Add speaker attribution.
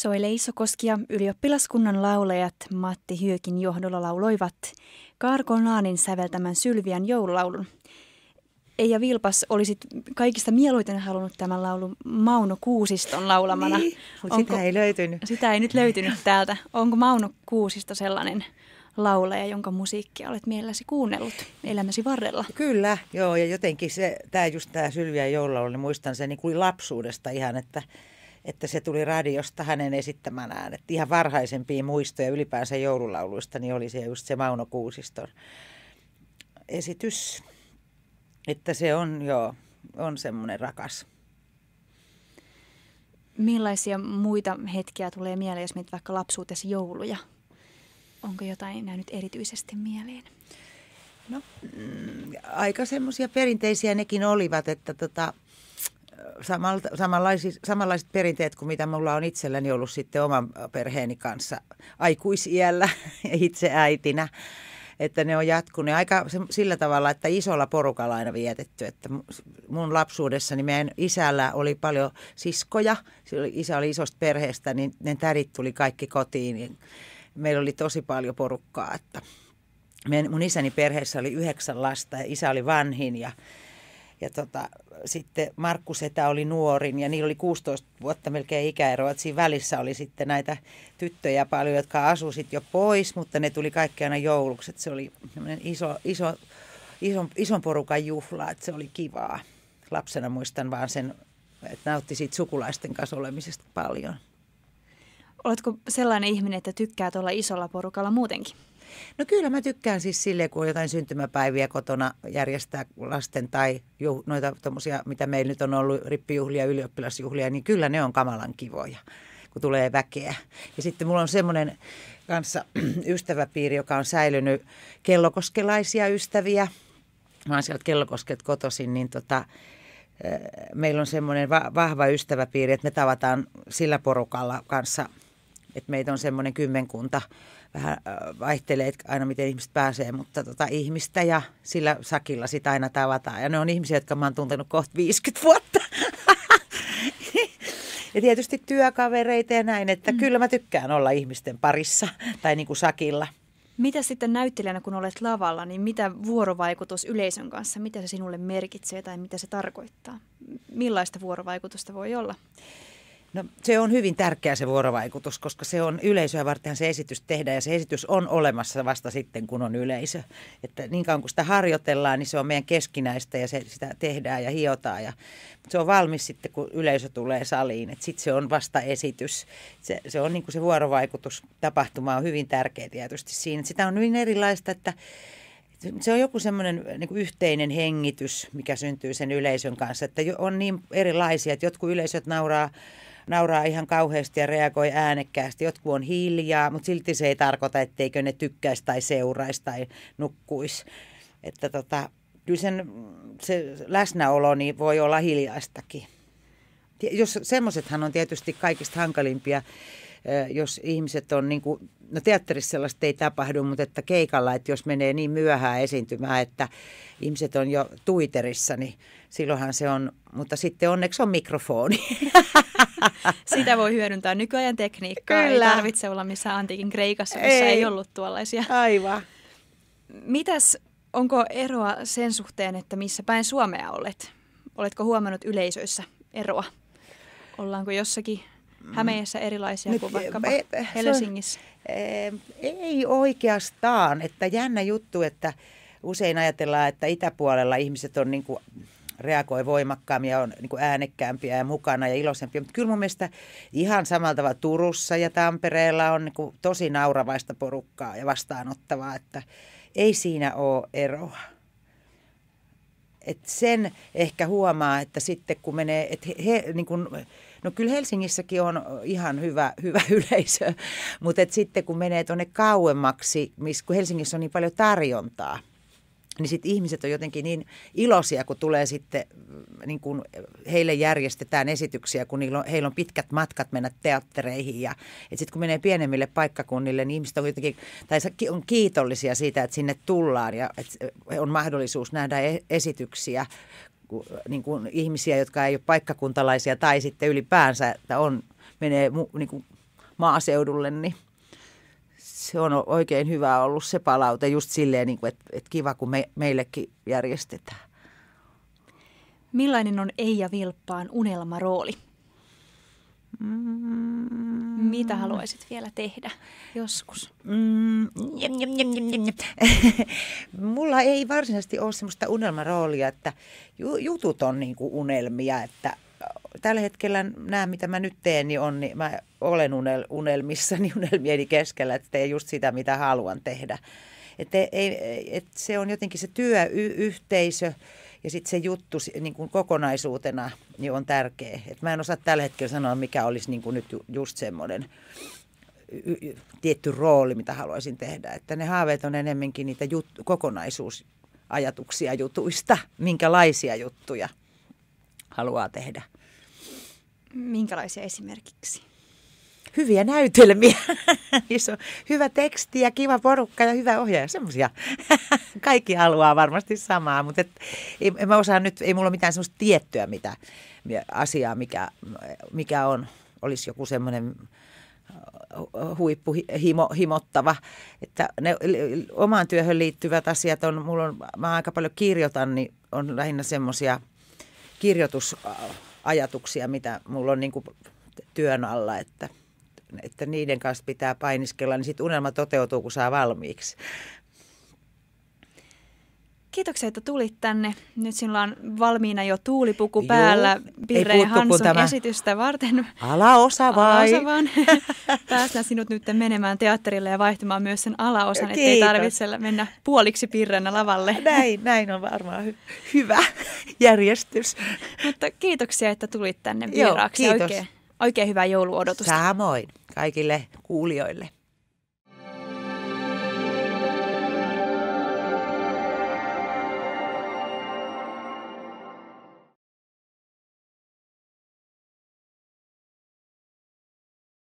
Speaker 1: Soile Isokoski ja ylioppilaskunnan laulajat Matti Hyökin johdolla lauloivat Kaarko Naanin säveltämän Sylvian joululaulun. Eija Vilpas, olisit kaikista mieluiten halunnut tämän laulun Mauno Kuusiston laulamana. Niin, mutta Onko, sitä ei löytynyt. Sitä ei nyt löytynyt täältä. Onko Mauno Kuusisto sellainen laulaja, jonka musiikkia olet mielelläsi kuunnellut
Speaker 2: elämäsi varrella. Kyllä, joo, ja jotenkin se, tämä just tämä Sylviä joululaulu, niin muistan sen niin kuin lapsuudesta ihan, että että se tuli radiosta hänen esittämänään. Että ihan varhaisempia muistoja ylipäänsä joululauluista niin oli se just se Mauno Kuusiston esitys. Että se on jo on semmoinen rakas.
Speaker 1: Millaisia muita hetkiä tulee mieleen, jos mietit vaikka lapsuutesi jouluja? Onko jotain näin nyt erityisesti mieleen? No,
Speaker 2: mm, aika semmoisia perinteisiä nekin olivat, että tota, samalta, samanlaiset, samanlaiset perinteet kuin mitä mulla on itselläni ollut sitten oman perheeni kanssa aikuisiellä ja itse äitinä. Että ne on jatkunut aika sillä tavalla, että isolla porukalla aina vietetty. Että mun lapsuudessani niin meidän isällä oli paljon siskoja. Isä oli isosta perheestä, niin ne tärit tuli kaikki kotiin. Niin meillä oli tosi paljon porukkaa. Että mun isäni perheessä oli yhdeksän lasta ja isä oli vanhin ja ja tota, sitten Markku Setä oli nuorin ja niillä oli 16 vuotta melkein ikäeroa. Siinä välissä oli sitten näitä tyttöjä paljon, jotka asuivat jo pois, mutta ne tuli kaikki aina jouluksi. Et se oli iso, iso, ison, ison porukan juhla, että se oli kivaa. Lapsena muistan vaan sen, että nautti siitä sukulaisten kanssa olemisesta paljon.
Speaker 1: Oletko sellainen ihminen, että tykkäät olla isolla porukalla muutenkin?
Speaker 2: No kyllä mä tykkään siis sille, kun on jotain syntymäpäiviä kotona järjestää lasten tai juh, noita tommosia, mitä meillä nyt on ollut, rippijuhlia, ylioppilasjuhlia, niin kyllä ne on kamalan kivoja kun tulee väkeä. Ja sitten mulla on semmoinen kanssa ystäväpiiri, joka on säilynyt kellokoskelaisia ystäviä. Mä oon sieltä kellokosket kotoisin, niin tota, eh, meillä on semmoinen va- vahva ystäväpiiri, että me tavataan sillä porukalla kanssa – että meitä on semmoinen kymmenkunta, vähän vaihtelee aina miten ihmiset pääsee, mutta tota, ihmistä ja sillä sakilla sitä aina tavataan. Ja ne on ihmisiä, jotka mä oon tuntenut kohta 50 vuotta. ja tietysti työkavereita ja näin, että mm. kyllä mä tykkään olla ihmisten parissa tai niin kuin sakilla.
Speaker 1: Mitä sitten näyttelijänä, kun olet lavalla, niin mitä vuorovaikutus yleisön kanssa, mitä se sinulle merkitsee tai mitä se tarkoittaa? Millaista vuorovaikutusta voi olla?
Speaker 2: No, se on hyvin tärkeä se vuorovaikutus, koska se on yleisöä varten se esitys tehdä ja se esitys on olemassa vasta sitten, kun on yleisö. Että niin kauan kun sitä harjoitellaan, niin se on meidän keskinäistä ja se, sitä tehdään ja hiotaan. Ja, se on valmis sitten, kun yleisö tulee saliin. Sitten se on vasta esitys. Se, se on niin kuin se vuorovaikutus. Tapahtuma on hyvin tärkeä tietysti siinä. Sitä on hyvin erilaista, että se on joku semmoinen niin yhteinen hengitys, mikä syntyy sen yleisön kanssa, että on niin erilaisia, että jotkut yleisöt nauraa nauraa ihan kauheasti ja reagoi äänekkäästi. Jotkut on hiljaa, mutta silti se ei tarkoita, etteikö ne tykkäisi tai seuraisi tai nukkuisi. Että tota, kyllä sen, se läsnäolo niin voi olla hiljaistakin. Jos semmoisethan on tietysti kaikista hankalimpia Äh, jos ihmiset on niin kuin, no teatterissa sellaista ei tapahdu, mutta että keikalla, että jos menee niin myöhään esiintymään, että ihmiset on jo tuiterissa, niin silloinhan se on, mutta sitten onneksi on mikrofoni.
Speaker 1: Sitä voi hyödyntää nykyajan tekniikkaa, Kyllä. ei tarvitse olla missään antiikin Kreikassa, missä ei, ei ollut tuollaisia. Aivan. Mitäs, onko eroa sen suhteen, että missä päin Suomea olet? Oletko huomannut yleisöissä eroa? Ollaanko jossakin Mm. Hämeessä erilaisia Nyt, kuin vaikka e, e, e Helsingissä?
Speaker 2: On, e, ei oikeastaan. Että jännä juttu, että usein ajatellaan, että itäpuolella ihmiset on niin kuin reagoi voimakkaammin ja on niin kuin äänekkäämpiä ja mukana ja iloisempia. Mutta kyllä mun mielestä ihan samalla tavalla Turussa ja Tampereella on niin kuin tosi nauravaista porukkaa ja vastaanottavaa, että ei siinä ole eroa. Et sen ehkä huomaa, että sitten kun menee, että he, he niin kuin, No kyllä Helsingissäkin on ihan hyvä, hyvä yleisö, mutta et sitten kun menee tuonne kauemmaksi, missä kun Helsingissä on niin paljon tarjontaa, niin sitten ihmiset on jotenkin niin iloisia, kun tulee sitten, mm, niin kun heille järjestetään esityksiä, kun on, heillä on pitkät matkat mennä teattereihin. Ja sitten kun menee pienemmille paikkakunnille, niin ihmiset on jotenkin, tai on kiitollisia siitä, että sinne tullaan ja on mahdollisuus nähdä e-, esityksiä, Niinku, niin kuin ihmisiä, jotka ei ole paikkakuntalaisia tai sitten ylipäänsä, että on, menee niin kuin maaseudulle, niin se on oikein hyvä ollut se palaute just silleen, niin kuin, että, että kiva kun me, meillekin järjestetään.
Speaker 1: Millainen on Eija Vilppaan unelmarooli? Mm. Mitä haluaisit vielä tehdä joskus? Mm. Jem, jem, jem, jem, jem.
Speaker 2: Mulla ei varsinaisesti ole semmoista unelmaroolia, että jutut on niinku unelmia, että tällä hetkellä nämä, mitä mä nyt teen, niin on, niin mä olen unel, niin unelmieni keskellä, että teen just sitä, mitä haluan tehdä. Että ei, et se on jotenkin se työyhteisö, y- ja sitten se juttu niin kuin kokonaisuutena niin on tärkeä. Et mä en osaa tällä hetkellä sanoa, mikä olisi niin kuin nyt just semmoinen y- tietty rooli, mitä haluaisin tehdä. Että ne haaveet on enemmänkin niitä jut- kokonaisuusajatuksia jutuista, minkälaisia juttuja haluaa
Speaker 1: tehdä. Minkälaisia esimerkiksi?
Speaker 2: hyviä näytelmiä. Iso, hyvä teksti ja kiva porukka ja hyvä ohjaaja. Semmoisia. Kaikki haluaa varmasti samaa, mutta et, ei, en mä osaa nyt, ei mulla mitään semmoista tiettyä mitä, asiaa, mikä, mikä on. Olisi joku semmoinen huippuhimo, himottava. Että ne omaan työhön liittyvät asiat on, mulla on, mä aika paljon kirjoitan, niin on lähinnä semmoisia kirjoitusajatuksia, mitä mulla on niin kuin työn alla, että – että niiden kanssa pitää painiskella, niin sitten unelma toteutuu, kun saa valmiiksi.
Speaker 1: Kiitoksia, että tulit tänne. Nyt sinulla on valmiina jo tuulipuku päällä Joo, Pirre Hansun tämä... esitystä varten.
Speaker 2: Alaosa vai? Alaosa
Speaker 1: vaan. Päästään sinut nyt menemään teatterille ja vaihtamaan myös sen alaosan, ettei tarvitse mennä puoliksi Pirrenä lavalle. Näin, näin on varmaan hy- hyvä
Speaker 2: järjestys.
Speaker 1: Mutta kiitoksia, että tulit tänne vieraaksi. Joo, kiitos. Oikein, oikein hyvää jouluodotusta.
Speaker 2: Samoin kaikille kuulijoille.